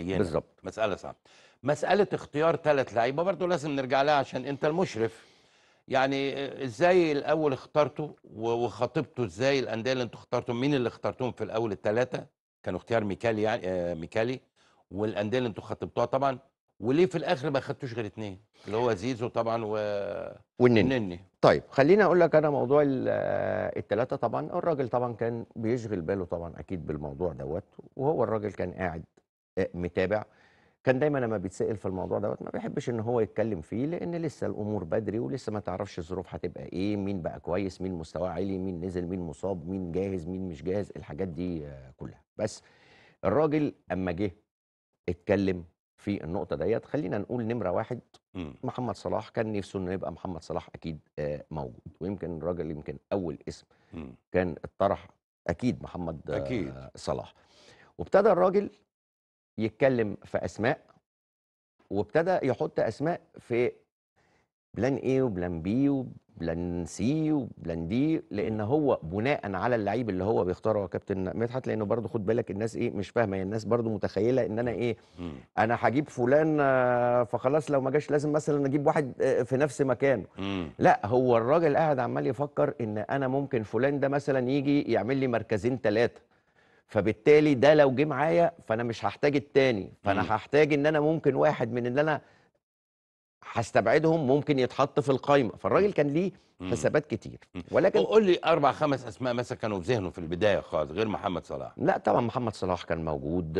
بالظبط مساله صعبه مساله اختيار ثلاث لعيبه برضه لازم نرجع لها عشان انت المشرف يعني ازاي الاول اخترته وخطبته ازاي الانديه اللي انتوا اخترتهم مين اللي اخترتهم في الاول الثلاثه كانوا اختيار ميكالي يعني آه، ميكالي والانديه اللي انتوا خطبتوها طبعا وليه في الاخر ما خدتوش غير اثنين اللي هو زيزو طبعا و والنني طيب خليني اقول لك انا موضوع آه، الثلاثه طبعا الراجل طبعا كان بيشغل باله طبعا اكيد بالموضوع دوت وهو الراجل كان قاعد متابع كان دايما لما بيتسال في الموضوع دوت ما بيحبش ان هو يتكلم فيه لان لسه الامور بدري ولسه ما تعرفش الظروف هتبقى ايه مين بقى كويس مين مستواه عالي مين نزل مين مصاب مين جاهز مين مش جاهز الحاجات دي آه، كلها بس الراجل اما جه اتكلم في النقطه ديت خلينا نقول نمره واحد محمد صلاح كان نفسه انه يبقى محمد صلاح اكيد آه، موجود ويمكن الراجل يمكن اول اسم كان الطرح اكيد محمد آه، أكيد. صلاح وابتدى الراجل يتكلم في اسماء وابتدى يحط اسماء في بلان ايه وبلان بي وبلان سي وبلان دي لان هو بناء على اللعيب اللي هو بيختاره كابتن مدحت لانه برضه خد بالك الناس ايه مش فاهمه يعني الناس برضه متخيله ان انا ايه انا هجيب فلان آه، فخلاص لو ما جاش لازم مثلا اجيب واحد آه، في نفس مكانه لا هو الراجل قاعد عمال يفكر ان انا ممكن فلان ده مثلا يجي يعمل لي مركزين ثلاثه فبالتالي ده لو جه معايا فانا مش هحتاج التاني فانا هحتاج ان انا ممكن واحد من اللي انا هستبعدهم ممكن يتحط في القايمه فالراجل كان ليه حسابات كتير ولكن قول لي اربع خمس اسماء مثلا كانوا في ذهنه في البدايه خالص غير محمد صلاح لا طبعا محمد صلاح كان موجود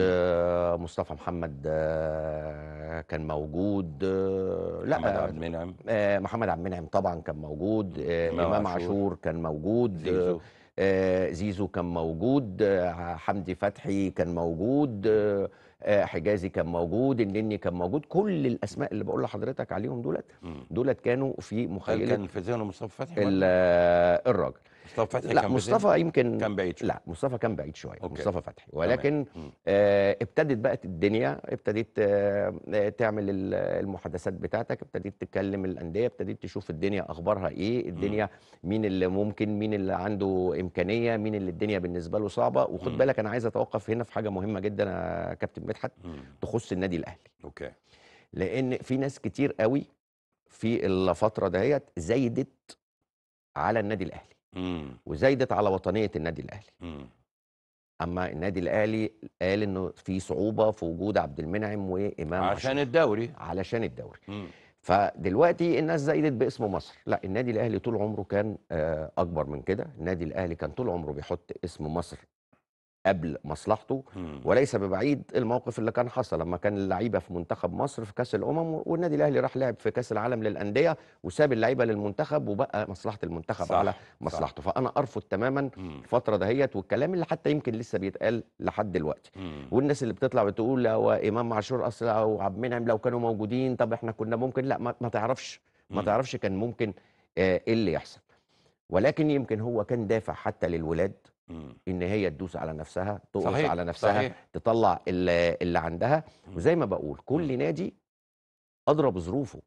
مصطفى محمد آه، كان موجود آه، لا محمد عبد المنعم آه، محمد عبد المنعم طبعا كان موجود امام عاشور كان موجود زيزو. آه، زيزو كان موجود آه، حمدي فتحي كان موجود آه، حجازي كان موجود النني كان موجود كل الاسماء اللي بقول لحضرتك عليهم دولت دولت كانوا في مخيله كان في مصطفى فتحي الراجل مصطفى فتحي لا كان مصطفى يمكن كان بعيد شوية. لا مصطفى كان بعيد شويه أوكي. مصطفى فتحي ولكن آه ابتدت بقى الدنيا ابتدت آه،, آه تعمل المحادثات بتاعتك ابتدت تكلم الانديه ابتدت تشوف الدنيا اخبارها ايه الدنيا مم. مين اللي ممكن مين اللي عنده امكانيه مين اللي الدنيا بالنسبه له صعبه وخد مم. بالك انا عايز اتوقف هنا في حاجه مهمه جدا يا كابتن مدحت تخص النادي الاهلي اوكي لان في ناس كتير قوي في الفتره دهيت زايدت على النادي الاهلي إمم. وزايدت على وطنية النادي الأهلي. إمم. أمّا النادي الأهلي قال إنه في صعوبة في وجود عبد المنعم وإمام عشان عشان الدوري. علشان الدوري. إمم. فدلوقتي الناس زايدت باسم مصر، لأ النادي الأهلي طول عمره كان آه، أكبر من كده، النادي الأهلي كان طول عمره بيحط اسم مصر قبل مصلحته وليس ببعيد الموقف اللي كان حصل لما كان اللعيبه في منتخب مصر في كاس الامم والنادي الاهلي راح لعب في كاس العالم للانديه وساب اللعيبه للمنتخب وبقى مصلحه المنتخب صح. على مصلحته صح. فانا ارفض تماما الفتره دهيت والكلام اللي حتى يمكن لسه بيتقال لحد دلوقتي والناس اللي بتطلع بتقول هو امام عاشور اصل او عبد المنعم لو كانوا موجودين طب احنا كنا ممكن لا ما تعرفش ما تعرفش كان ممكن آه، ايه اللي يحصل ولكن يمكن هو كان دافع حتى للولاد ان هي تدوس على نفسها تقص على نفسها صحيح. تطلع اللي, اللي عندها وزي ما بقول كل نادي ادرى بظروفه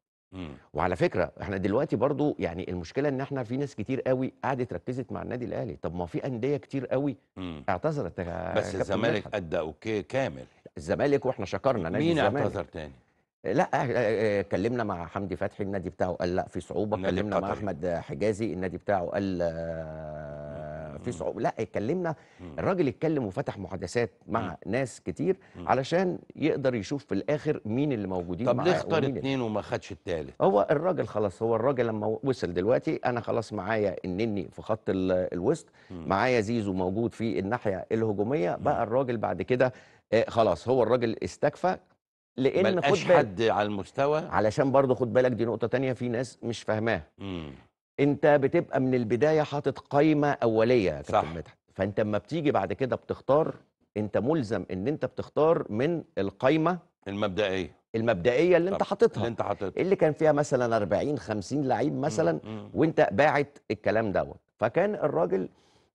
وعلى فكره احنا دلوقتي برضو يعني المشكله ان احنا في ناس كتير قوي قعدت ركزت مع النادي الاهلي طب ما في انديه كتير قوي اعتذرت آه، بس الزمالك ادى اوكي كامل الزمالك واحنا شكرنا نادي مين الزمالك مين اعتذر تاني لأ اتكلّمنا آه، آه، آه، مع حمدي فتحي النادي بتاعه قال لأ في صعوبة، اتكلّمنا مع أحمد حجازي النادي بتاعه قال في صعوبة، لأ اتكلّمنا الراجل اتكلّم وفتح محادثات مع ناس كتير علشان يقدر يشوف في الآخر مين اللي موجودين طب ليه اختار اثنين وما خدش الثالث هو الراجل خلاص، هو الراجل لمّا وصل دلوقتي أنا خلاص معايا النني في خط الوسط، معايا زيزو موجود في الناحية الهجومية، بقى الراجل بعد كده خلاص هو الراجل استكفى لان خد بالك حد على المستوى علشان برضه خد بالك دي نقطه تانية في ناس مش فاهماها انت بتبقى من البدايه حاطط قايمه اوليه يا كابتن مدحت فانت لما بتيجي بعد كده بتختار انت ملزم ان انت بتختار من القايمه المبدئيه المبدئيه اللي انت حاططها اللي انت حاططها اللي كان فيها مثلا 40 50 لعيب مثلا مم. مم. وانت باعت الكلام دوت فكان الراجل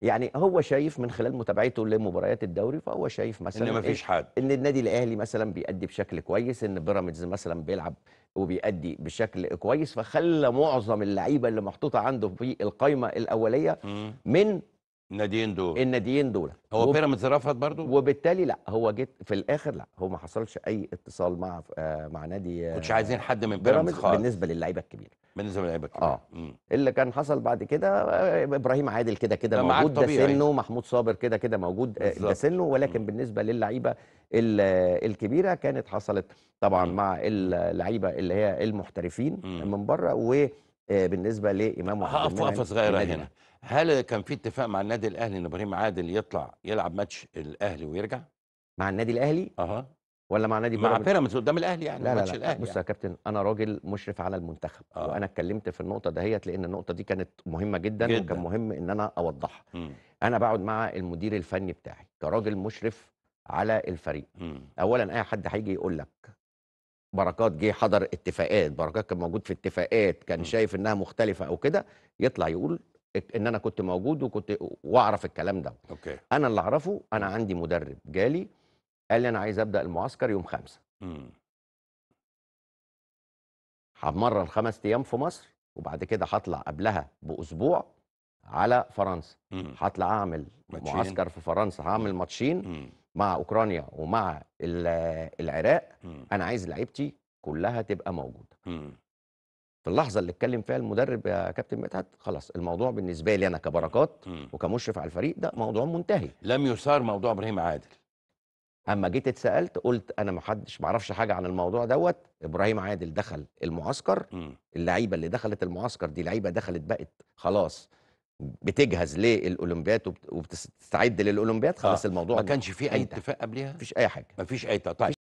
يعني هو شايف من خلال متابعته لمباريات الدوري فهو شايف مثلا ان مفيش إيه، حد ان النادي الاهلي مثلا بيأدي بشكل كويس ان بيراميدز مثلا بيلعب وبيأدي بشكل كويس فخلى معظم اللعيبه اللي محطوطه عنده في القائمه الاوليه من الناديين دول الناديين دول هو بيراميدز رفض برضه وبالتالي لا هو جيت في الاخر لا هو ما حصلش اي اتصال مع آه مع نادي آه كنتش عايزين آه، حد من بيراميدز خالص بالنسبه للعيبه الكبيره بالنسبه للعيبه كمان اه اللي كان حصل بعد كده ابراهيم عادل كده كده موجود ده سنه محمود صابر كده كده موجود آه، ده سنه ولكن مم. بالنسبه للعيبه الكبيره كانت حصلت طبعا مم. مع اللعيبه اللي هي المحترفين مم. من بره وبالنسبه آه، لامام هقف آه، صغيره هنا هل كان في اتفاق مع النادي الاهلي ان ابراهيم عادل يطلع يلعب ماتش الاهلي ويرجع؟ مع النادي الاهلي؟ اها ولا مع نادي مع بيراميدز قدام الاهلي يعني لا لا, لا. الأهلي بص يعني. يا كابتن انا راجل مشرف على المنتخب آه. وانا اتكلمت في النقطه دهيت لان النقطه دي كانت مهمه جدا, جداً. وكان مهم ان انا اوضحها انا بقعد مع المدير الفني بتاعي كراجل مشرف على الفريق مم. اولا اي حد هيجي يقول لك بركات جه حضر اتفاقات بركات كان موجود في اتفاقات كان مم. شايف انها مختلفه او كده يطلع يقول ان انا كنت موجود وكنت واعرف الكلام ده اوكي انا اللي اعرفه انا عندي مدرب جالي قال لي انا عايز ابدا المعسكر يوم خمسة امم. هتمرن خمس ايام في مصر وبعد كده هطلع قبلها باسبوع على فرنسا امم. هطلع اعمل ماتشين. معسكر في فرنسا هعمل امم. ماتشين مع اوكرانيا ومع العراق انا عايز لعيبتي كلها تبقى موجوده في اللحظه اللي اتكلم فيها المدرب يا كابتن مدحت خلاص الموضوع بالنسبه لي انا كبركات وكمشرف على الفريق ده موضوع منتهي لم يثار موضوع ابراهيم عادل اما جيت اتسالت قلت انا ما حدش ما اعرفش حاجه عن الموضوع دوت ابراهيم عادل دخل المعسكر اللعيبه اللي دخلت المعسكر دي لعيبه دخلت بقت خلاص بتجهز للاولمبياد وبتستعد للاولمبياد خلاص آه. الموضوع ما كانش في اي اتفاق قبليها مفيش اي حاجه مفيش اي طيب